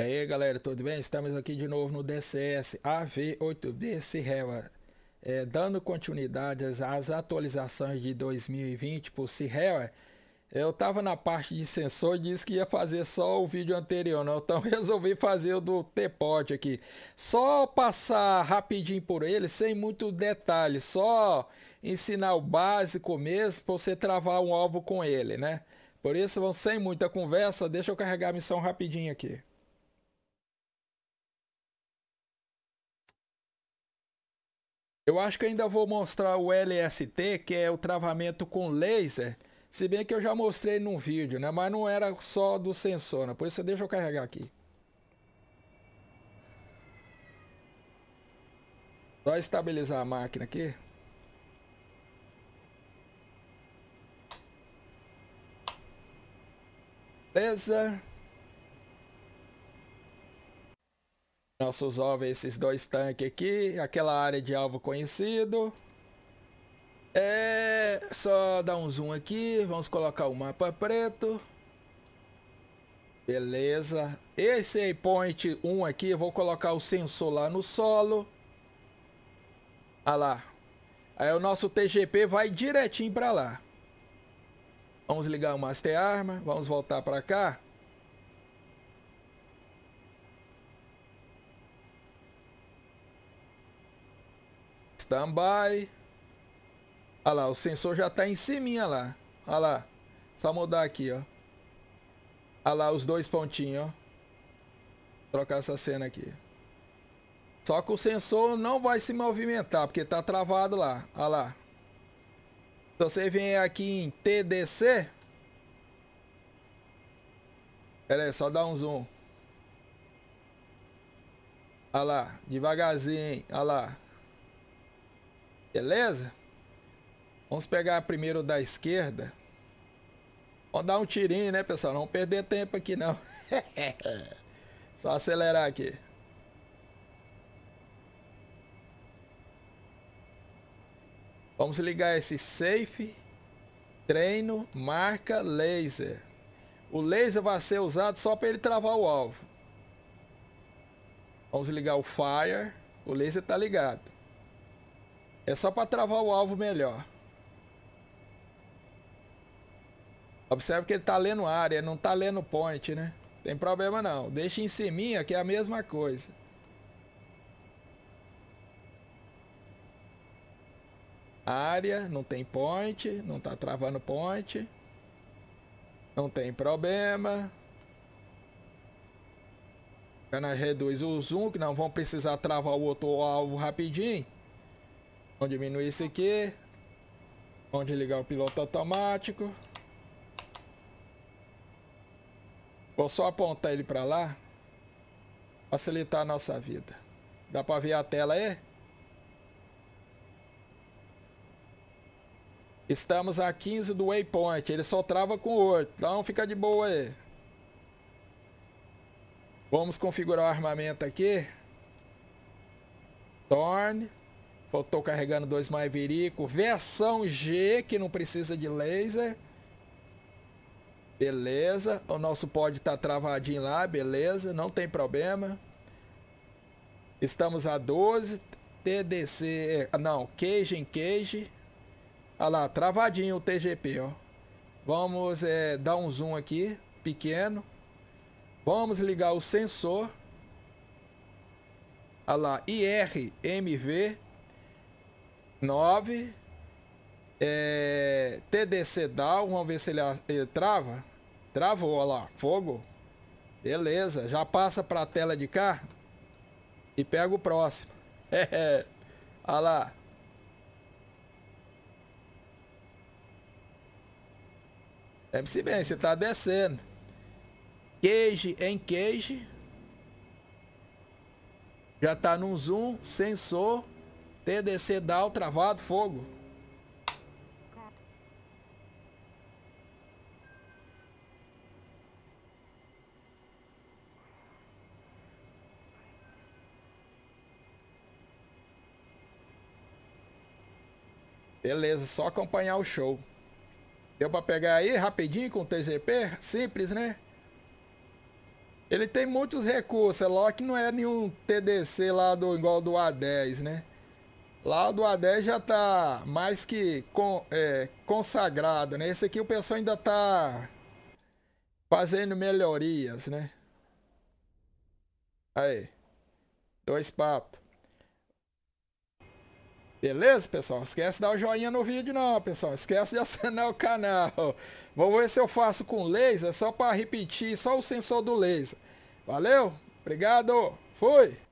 E aí galera, tudo bem? Estamos aqui de novo no DCS AV8B Sierra, é, Dando continuidade às, atualizações de 2020 por Sierra. Eu estava na parte de sensor e disse que ia fazer só o vídeo anterior não? Né? Então resolvi fazer o do T-Pod aqui Só passar rapidinho por ele, sem muito detalhe Só ensinar o básico mesmo para você travar um alvo com ele, né? Por isso, sem muita conversa, deixa eu carregar a missão rapidinho aqui. Eu acho que ainda vou mostrar o LST, que é o travamento com laser. Se bem que eu já mostrei num vídeo, né? Mas não era só do sensor, né? Por isso deixa eu carregar aqui. Só estabilizar a máquina aqui. Laser. Nossos ovos, esses dois tanques aqui. Aquela área de alvo conhecido. É... Só dar um zoom aqui. Vamos colocar o mapa preto. Beleza. Esse point 1 aqui, eu vou colocar o sensor lá no solo. Ah lá. Aí o nosso TGP vai direitinho para lá. Vamos ligar o Master Arma. Vamos voltar para cá. Standby. Olha lá, o sensor já tá em cima lá. Olha lá. Só mudar aqui, ó. Olha lá os dois pontinhos, ó. Trocar essa cena aqui. Só que o sensor não vai se movimentar, porque tá travado lá. Olha lá. Então você vem aqui em TDC... Pera aí, só dá um zoom. Olha lá, devagarzinho, hein? Olha lá. Beleza? Vamos pegar primeiro da esquerda. Vamos dar um tirinho, né, pessoal? Não perder tempo aqui, não. Só acelerar aqui. Vamos ligar esse safe, treino, marca, laser. O laser vai ser usado só para ele travar o alvo. Vamos ligar o fire. O laser está ligado. É só para travar o alvo melhor. Observe que ele tá lendo área, não tá lendo point, né? Tem problema não. Deixa em cima que é a mesma coisa. Área, não tem point, não tá travando point. Não tem problema. Ela reduz o zoom, que não vão precisar travar o outro alvo rapidinho. Vamos diminuir isso aqui. Vamos desligar o piloto automático. Vou só apontar ele para lá. Facilitar a nossa vida. Dá para ver a tela aí? Estamos a 15 do waypoint. Ele só trava com 8. Então fica de boa aí. Vamos configurar o armamento aqui. Torne. Estou carregando dois Maverico. Versão G, que não precisa de laser. Beleza. O nosso pod está travadinho lá, beleza. Não tem problema. Estamos a 12. TDC... É, não, queijo em queijo. Olha lá, travadinho o TGP, ó. Vamos é, dar um zoom aqui, pequeno. Vamos ligar o sensor. Olha lá, IRMV. 9. É, TDC down, vamos ver se ele, ele trava. Travou, olha lá, fogo. Beleza, já passa para a tela de cá e pega o próximo. É, é, olha lá. Deve-se bem, você tá descendo. Cage em cage. Já tá no zoom, sensor. TDC down, travado, fogo. Beleza, só acompanhar o show. Deu pra pegar aí rapidinho com o TGP? Simples, né? Ele tem muitos recursos, é lógico que não é nenhum TDC lá do, igual do A10, né? Lá o do Adé já tá mais que con, é, consagrado, né? Esse aqui o pessoal ainda tá fazendo melhorias, né? Aí. Dois papos. Beleza, pessoal? Esquece de dar o joinha no vídeo não, pessoal. Esquece de assinar o canal. Vou ver se eu faço com laser, só para repetir, só o sensor do laser. Valeu? Obrigado. Fui.